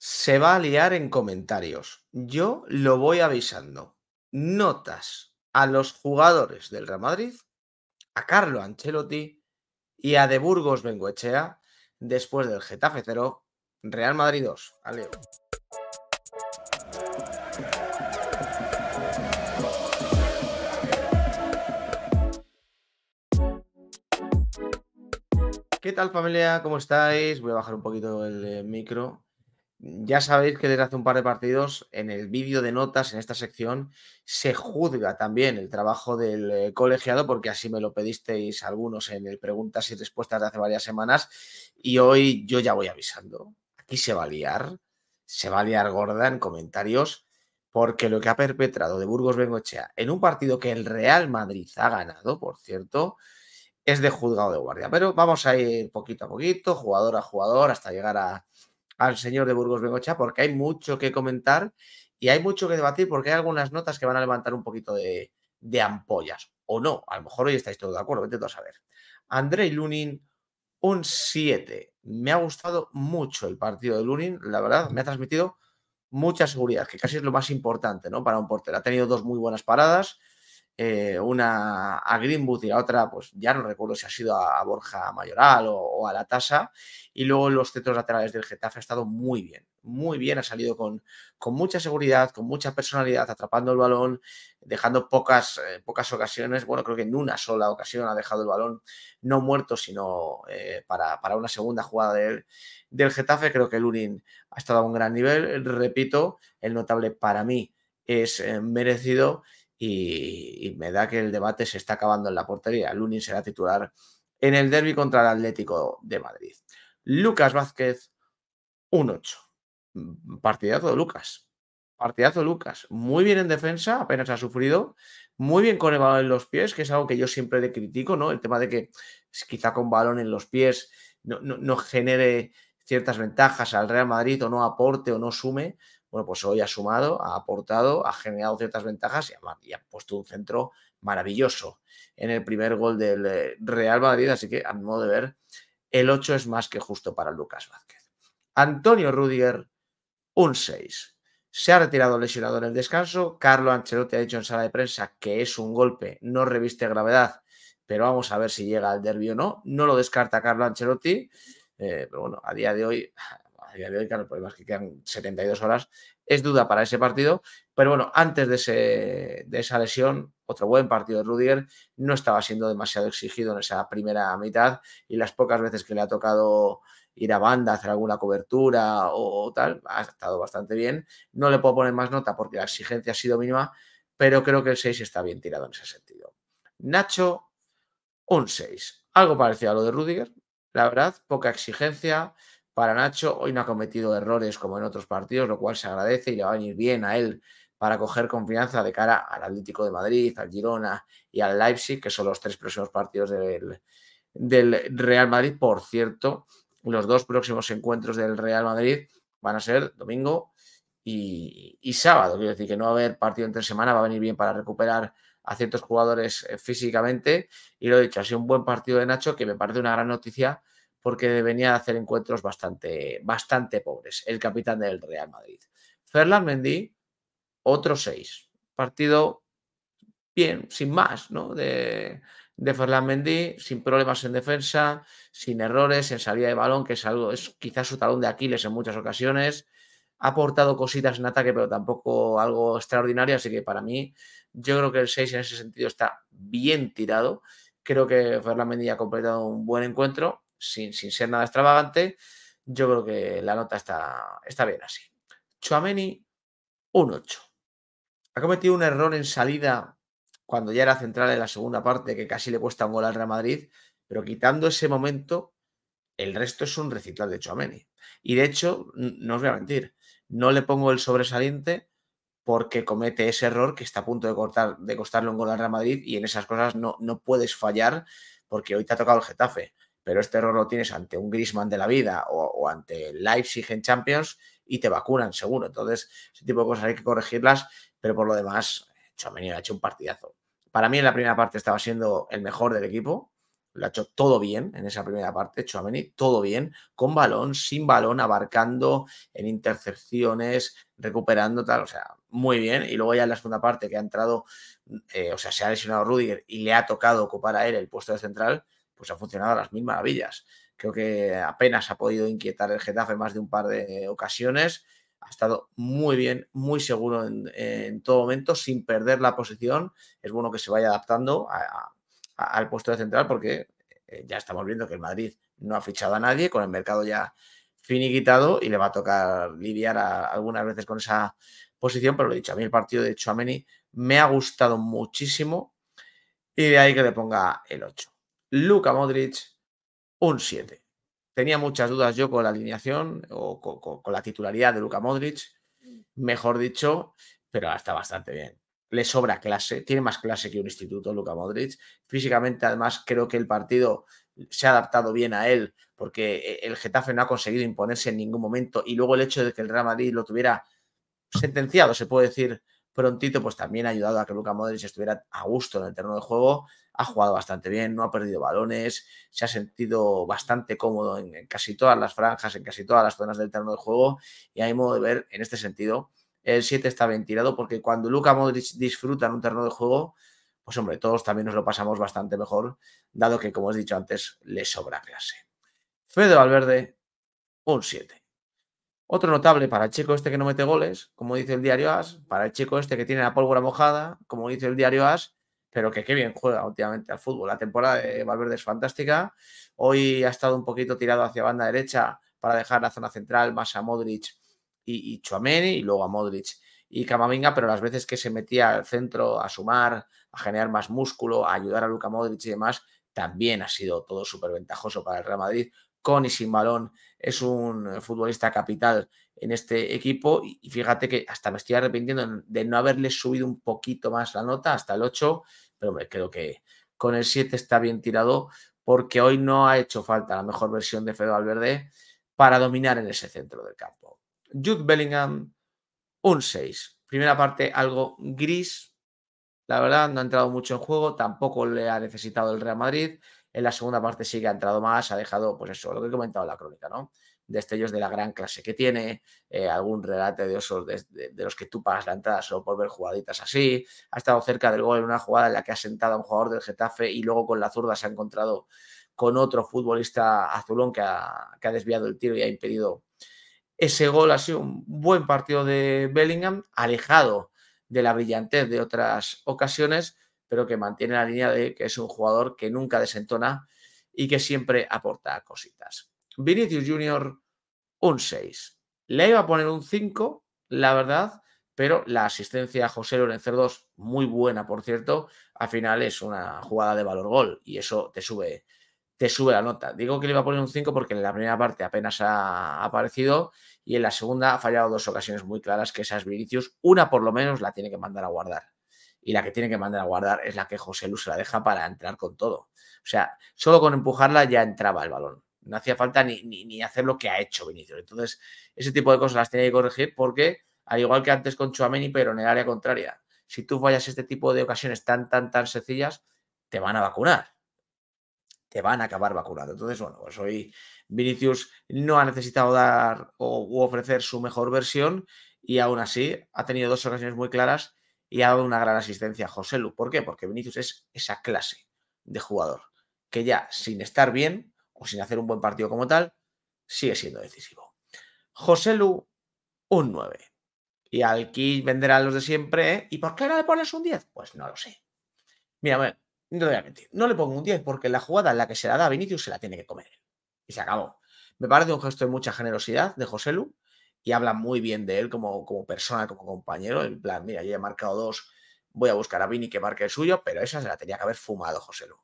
se va a liar en comentarios. Yo lo voy avisando. Notas a los jugadores del Real Madrid, a Carlo Ancelotti y a De Burgos Bengoechea después del Getafe 0, Real Madrid 2. ¿Qué tal familia? ¿Cómo estáis? Voy a bajar un poquito el eh, micro ya sabéis que desde hace un par de partidos, en el vídeo de notas, en esta sección, se juzga también el trabajo del eh, colegiado, porque así me lo pedisteis algunos en el preguntas y respuestas de hace varias semanas, y hoy yo ya voy avisando. Aquí se va a liar, se va a liar gorda en comentarios, porque lo que ha perpetrado de Burgos Bengochea en un partido que el Real Madrid ha ganado, por cierto, es de juzgado de guardia. Pero vamos a ir poquito a poquito, jugador a jugador, hasta llegar a al señor de Burgos Bengocha porque hay mucho que comentar y hay mucho que debatir porque hay algunas notas que van a levantar un poquito de, ampollas. O no, a lo mejor hoy estáis todos de acuerdo, intento a saber. Andrei Lunin, un 7. Me ha gustado mucho el partido de Lunin, la verdad, me ha transmitido mucha seguridad, que casi es lo más importante, ¿no? Para un portero. Ha tenido dos muy buenas paradas, eh, una a Greenwood y la otra, pues ya no recuerdo si ha sido a, Borja Mayoral o, a la tasa. Y luego los centros laterales del Getafe ha estado muy bien, muy bien, ha salido con, con mucha seguridad, con mucha personalidad, atrapando el balón, dejando pocas, eh, pocas ocasiones, bueno, creo que en una sola ocasión ha dejado el balón, no muerto, sino eh, para, una segunda jugada del, del Getafe. Creo que Lurin ha estado a un gran nivel, repito, el notable para mí es merecido y, me da que el debate se está acabando en la portería. Lunin será titular en el derby contra el Atlético de Madrid. Lucas Vázquez, un 8. Mm, partidazo de Lucas. Partidazo Lucas. Muy bien en defensa, apenas ha sufrido. Muy bien con el balón en los pies, que es algo que yo siempre le critico, ¿no? El tema de que pues, quizá con balón en los pies no genere ciertas ventajas al Real Madrid o no aporte o no sume bueno, pues hoy ha sumado, ha aportado, ha generado ciertas ventajas y ha, puesto un centro maravilloso en el primer gol del eh, Real Madrid. Así que, a mi modo de ver, el 8 es más que justo para Lucas Vázquez. Antonio Rudiger, un 6. Se ha retirado lesionado en el descanso. Carlo Ancelotti ha dicho en sala de prensa que es un golpe, no reviste gravedad, pero vamos a ver si llega al derbi o no. No lo descarta Carlo Ancelotti. Eh, pero bueno, a día de hoy de el problema es que quedan 72 horas, es duda para ese partido, pero bueno, antes de, esa lesión, otro buen partido de Rudiger, no estaba siendo demasiado exigido en esa primera mitad y las pocas veces que le ha tocado ir a banda, hacer alguna cobertura o, o tal, ha estado bastante bien. No le puedo poner más nota porque la exigencia ha sido mínima, pero creo que el 6 está bien tirado en ese sentido. Nacho, un 6. Algo parecido a lo de Rudiger, la verdad, poca exigencia, para Nacho. Hoy no ha cometido errores como en otros partidos, lo cual se agradece y le va a venir bien a él para coger confianza de cara al Atlético de Madrid, al Girona y al Leipzig, que son los tres próximos partidos del, Real Madrid. Por cierto, los dos próximos encuentros del Real Madrid van a ser domingo y, y sábado. Quiero decir que no va a haber partido entre semana, va a venir bien para recuperar a ciertos jugadores eh, físicamente. Y lo he dicho, ha sido un buen partido de Nacho, que me parece una gran noticia porque venía de hacer encuentros bastante, bastante pobres, el capitán del Real Madrid. Ferland Mendy, otro 6. Partido bien, sin más, ¿no? De, de Ferland Mendy, sin problemas en defensa, sin errores en salida de balón, que es algo, es quizás su talón de Aquiles en muchas ocasiones. Ha aportado cositas en ataque, pero tampoco algo extraordinario, así que para mí, yo creo que el 6 en ese sentido está bien tirado. Creo que Ferland Mendy ha completado un buen encuentro sin, ser nada extravagante, yo creo que la nota está, está bien así. Chuameni, un 8. Ha cometido un error en salida cuando ya era central en la segunda parte, que casi le cuesta un gol al Real Madrid, pero quitando ese momento, el resto es un recital de Chuameni. Y de hecho, no os voy a mentir, no le pongo el sobresaliente porque comete ese error que está a punto de, cortar, de costarle un gol al Real Madrid y en esas cosas no, no puedes fallar porque hoy te ha tocado el Getafe pero este error lo tienes ante un Grisman de la vida o, ante Leipzig en Champions y te vacunan seguro. Entonces, ese tipo de cosas hay que corregirlas, pero por lo demás, Chomeni ha hecho un partidazo. Para mí en la primera parte estaba siendo el mejor del equipo, lo ha hecho todo bien en esa primera parte, Chouameni, todo bien, con balón, sin balón, abarcando en intercepciones, recuperando tal, o sea, muy bien. Y luego ya en la segunda parte que ha entrado, eh, o sea, se ha lesionado Rudiger y le ha tocado ocupar a él el puesto de central, pues ha funcionado a las mil maravillas. Creo que apenas ha podido inquietar el Getafe más de un par de ocasiones. Ha estado muy bien, muy seguro en, todo momento, sin perder la posición. Es bueno que se vaya adaptando al puesto de central porque eh, ya estamos viendo que el Madrid no ha fichado a nadie, con el mercado ya finiquitado y le va a tocar lidiar algunas veces con esa posición, pero lo he dicho, a mí el partido de Chouameni me ha gustado muchísimo y de ahí que le ponga el 8. Luka Modric, un 7. Tenía muchas dudas yo con la alineación o con, la titularidad de Luka Modric, mejor dicho, pero está bastante bien. Le sobra clase, tiene más clase que un instituto Luka Modric. Físicamente, además, creo que el partido se ha adaptado bien a él, porque eh, el Getafe no ha conseguido imponerse en ningún momento. Y luego el hecho de que el Real Madrid lo tuviera sentenciado, se puede decir, prontito, pues también ha ayudado a que Luca Modric estuviera a gusto en el terreno de juego. Ha jugado bastante bien, no ha perdido balones, se ha sentido bastante cómodo en, casi todas las franjas, en casi todas las zonas del terreno de juego. Y hay modo de ver, en este sentido, el 7 está ventilado porque cuando Luca Modric disfruta en un terreno de juego, pues hombre, todos también nos lo pasamos bastante mejor, dado que, como os he dicho antes, le sobra clase. Fede Valverde, un 7. Otro notable para el chico este que no mete goles, como dice el diario As, para el chico este que tiene la pólvora mojada, como dice el diario As, pero que qué bien juega últimamente al fútbol. La temporada de Valverde es fantástica. Hoy ha estado un poquito tirado hacia banda derecha para dejar la zona central más a Modric y, y Chuameni y luego a Modric y Camavinga, pero las veces que se metía al centro a sumar, a generar más músculo, a ayudar a Luca Modric y demás, también ha sido todo súper ventajoso para el Real Madrid, con y sin balón es un futbolista capital en este equipo y fíjate que hasta me estoy arrepintiendo de no haberle subido un poquito más la nota hasta el 8, pero me creo que con el 7 está bien tirado porque hoy no ha hecho falta la mejor versión de Fede Valverde para dominar en ese centro del campo. Jude Bellingham, un 6. Primera parte algo gris, la verdad, no ha entrado mucho en juego, tampoco le ha necesitado el Real Madrid. En la segunda parte sí que ha entrado más, ha dejado, pues eso, lo que he comentado en la crónica, ¿no? Destellos de la gran clase que tiene, eh, algún relato de esos de, los que tú pagas la entrada solo por ver jugaditas así. Ha estado cerca del gol en una jugada en la que ha sentado a un jugador del Getafe y luego con la zurda se ha encontrado con otro futbolista azulón que ha desviado el tiro y ha impedido ese gol. Ha sido un buen partido de Bellingham, alejado de la brillantez de otras ocasiones, pero que mantiene la línea de que es un jugador que nunca desentona y que siempre aporta cositas. Vinicius Junior, un 6. Le iba a poner un 5, la verdad, pero la asistencia a José Lorenzo 2, muy buena, por cierto, al final es una jugada de valor gol y eso te sube, te sube la nota. Digo que le iba a poner un 5 porque en la primera parte apenas ha aparecido y en la segunda ha fallado dos ocasiones muy claras, que esas Vinicius, una por lo menos la tiene que mandar a guardar y la que tiene que mandar a guardar es la que José Luz se la deja para entrar con todo. O sea, solo con empujarla ya entraba el balón. No hacía falta ni, ni, hacer lo que ha hecho Vinicius. Entonces, ese tipo de cosas las tiene que corregir porque, al igual que antes con Chuameni, pero en el área contraria, si tú fallas este tipo de ocasiones tan, tan, tan sencillas, te van a vacunar. Te van a acabar vacunando. Entonces, bueno, pues hoy Vinicius no ha necesitado dar o ofrecer su mejor versión y aún así ha tenido dos ocasiones muy claras y ha dado una gran asistencia a José Lu. ¿Por qué? Porque Vinicius es esa clase de jugador que ya sin estar bien o sin hacer un buen partido como tal, sigue siendo decisivo. José Lu, un 9. Y al venderán venderá los de siempre. ¿Y por qué no le pones un 10? Pues no lo sé. Mira, bueno, no voy a mentir. No le pongo un 10 porque la jugada en la que se la da a Vinicius se la tiene que comer. Y se acabó. Me parece un gesto de mucha generosidad de José Lu y habla muy bien de él como, como persona, como compañero. En plan, mira, yo ya he marcado dos, voy a buscar a Vini que marque el suyo, pero esa se la tenía que haber fumado José Lu.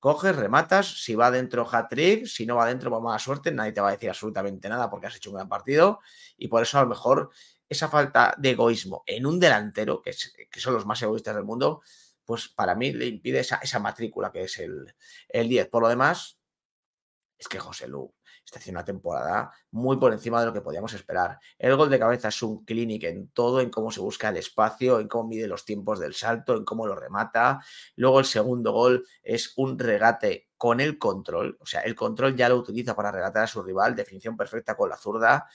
Coges, rematas, si va adentro, hat-trick, si no va adentro, va mala suerte, nadie te va a decir absolutamente nada porque has hecho un gran partido y por eso a lo mejor esa falta de egoísmo en un delantero, que, son los más egoístas del mundo, pues para mí le impide esa, esa matrícula que es el, el 10. Por lo demás, es que José Lu está haciendo una temporada muy por encima de lo que podíamos esperar. El gol de cabeza es un clinic en todo, en cómo se busca el espacio, en cómo mide los tiempos del salto, en cómo lo remata. Luego el segundo gol es un regate con el control, o sea, el control ya lo utiliza para regatar a su rival, definición perfecta con la zurda.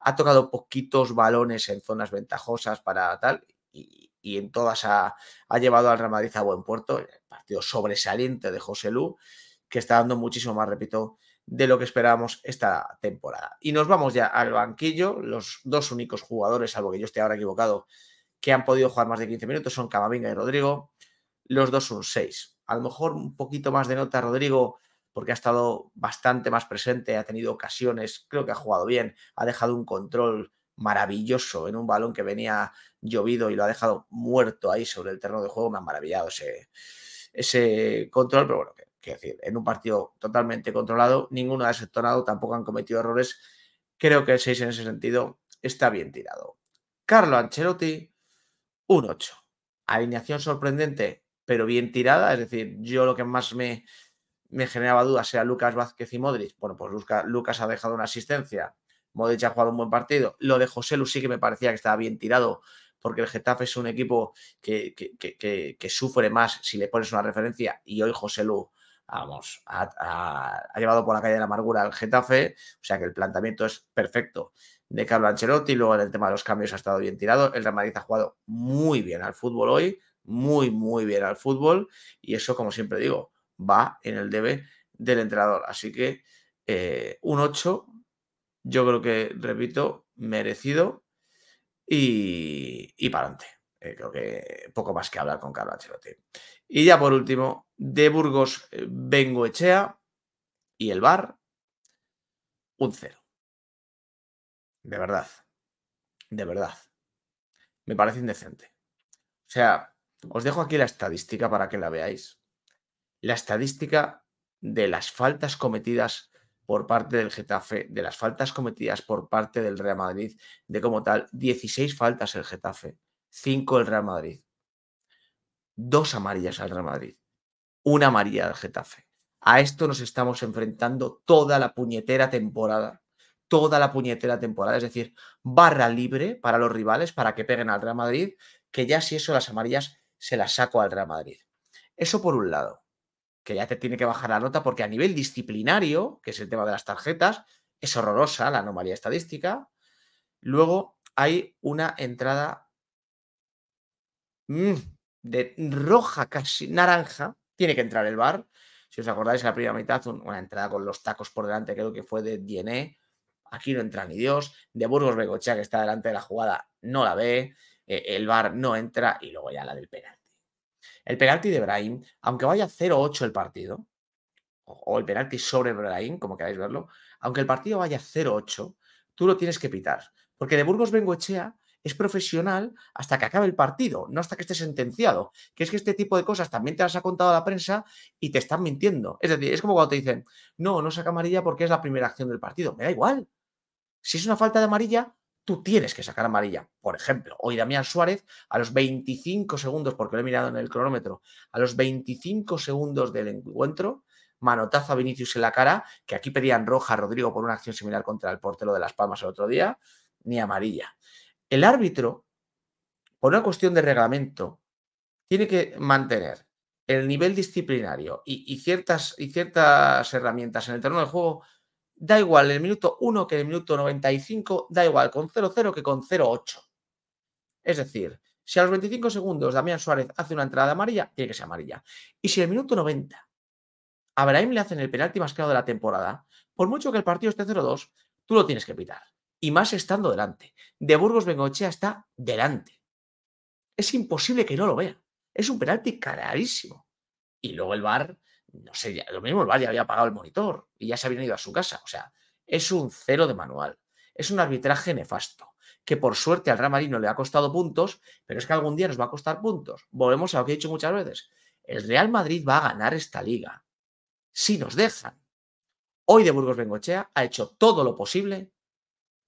Ha tocado poquitos balones en zonas ventajosas para tal y, en todas ha, llevado al Real Madrid a buen puerto. El partido sobresaliente de José Lu, que está dando muchísimo más, repito, de lo que esperábamos esta temporada. Y nos vamos ya al banquillo. Los dos únicos jugadores, salvo que yo esté ahora equivocado, que han podido jugar más de 15 minutos son Camavinga y Rodrigo. Los dos son 6. A lo mejor un poquito más de nota Rodrigo porque ha estado bastante más presente, ha tenido ocasiones, creo que ha jugado bien, ha dejado un control maravilloso en un balón que venía llovido y lo ha dejado muerto ahí sobre el terreno de juego. Me ha maravillado ese, ese control, pero bueno, que es decir, en un partido totalmente controlado, ninguno ha desentonado, tampoco han cometido errores. Creo que el 6 en ese sentido está bien tirado. Carlo Ancelotti, un 8. Alineación sorprendente, pero bien tirada. Es decir, yo lo que más me, me generaba dudas era Lucas Vázquez y Modric. Bueno, pues Lucas, ha dejado una asistencia. Modric ha jugado un buen partido. Lo de José Lu sí que me parecía que estaba bien tirado, porque el Getafe es un equipo que, que sufre más si le pones una referencia. Y hoy José Lu vamos, ha, llevado por la calle de la amargura al Getafe, o sea que el planteamiento es perfecto de Carlo Ancelotti, luego en el tema de los cambios ha estado bien tirado, el Real Madrid ha jugado muy bien al fútbol hoy, muy, muy bien al fútbol, y eso, como siempre digo, va en el debe del entrenador, así que eh, un 8, yo creo que, repito, merecido y, y para adelante. Eh, creo que poco más que hablar con Carlo Ancelotti. Y ya por último, de Burgos, eh, Echea y el Bar, un cero. De verdad. De verdad. Me parece indecente. O sea, os dejo aquí la estadística para que la veáis. La estadística de las faltas cometidas por parte del Getafe, de las faltas cometidas por parte del Real Madrid, de como tal, 16 faltas el Getafe, 5 el Real Madrid. Dos amarillas al Real Madrid. Una amarilla al Getafe. A esto nos estamos enfrentando toda la puñetera temporada. Toda la puñetera temporada. Es decir, barra libre para los rivales para que peguen al Real Madrid, que ya si eso las amarillas se las saco al Real Madrid. Eso por un lado, que ya te tiene que bajar la nota porque a nivel disciplinario, que es el tema de las tarjetas, es horrorosa la anomalía estadística. Luego hay una entrada Mm, de roja casi naranja, tiene que entrar el bar. Si os acordáis, en la primera mitad, una entrada con los tacos por delante, creo que fue de Diené. Aquí no entra ni Dios. De Burgos Bengochea, que está delante de la jugada, no la ve. Eh, el bar no entra y luego ya la del penalti. El penalti de Brahim, aunque vaya 0-8 el partido, o el penalti sobre Brahim, como queráis verlo, aunque el partido vaya 0-8, tú lo tienes que pitar. Porque de Burgos Bengochea, es profesional hasta que acabe el partido, no hasta que esté sentenciado. Que es que este tipo de cosas también te las ha contado la prensa y te están mintiendo. Es decir, es como cuando te dicen, no, no saca amarilla porque es la primera acción del partido. Me da igual. Si es una falta de amarilla, tú tienes que sacar amarilla. Por ejemplo, hoy Damián Suárez, a los 25 segundos, porque lo he mirado en el cronómetro, a los 25 segundos del encuentro, manotazo a Vinicius en la cara, que aquí pedían roja a Rodrigo por una acción similar contra el portero de Las Palmas el otro día, ni amarilla. El árbitro, por una cuestión de reglamento, tiene que mantener el nivel disciplinario y, ciertas, y ciertas herramientas en el terreno de juego. Da igual el minuto 1 que el minuto 95, da igual con 0-0 que con 0-8. Es decir, si a los 25 segundos Damián Suárez hace una entrada amarilla, tiene que ser amarilla. Y si en el minuto 90 a Brahim le hacen el penalti más claro de la temporada, por mucho que el partido esté 0-2, tú lo tienes que pitar y más estando delante. De Burgos Bengochea está delante. Es imposible que no lo vea. Es un penalti clarísimo. Y luego el VAR, no sé, lo mismo el VAR ya había apagado el monitor y ya se habían ido a su casa. O sea, es un cero de manual. Es un arbitraje nefasto que por suerte al Real Madrid le ha costado puntos, pero es que algún día nos va a costar puntos. Volvemos a lo que he dicho muchas veces. El Real Madrid va a ganar esta liga si nos dejan. Hoy de Burgos Bengochea ha hecho todo lo posible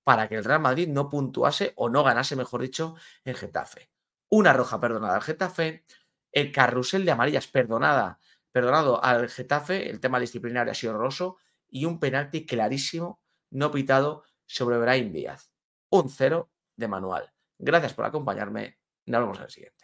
para que el Real Madrid no puntuase o no ganase, mejor dicho, el Getafe. Una roja perdonada al Getafe, el carrusel de amarillas perdonada, perdonado al Getafe, el tema disciplinario ha sido horroroso, y un penalti clarísimo, no pitado, sobre Brian Díaz. Un cero de manual. Gracias por acompañarme. Nos vemos en el siguiente.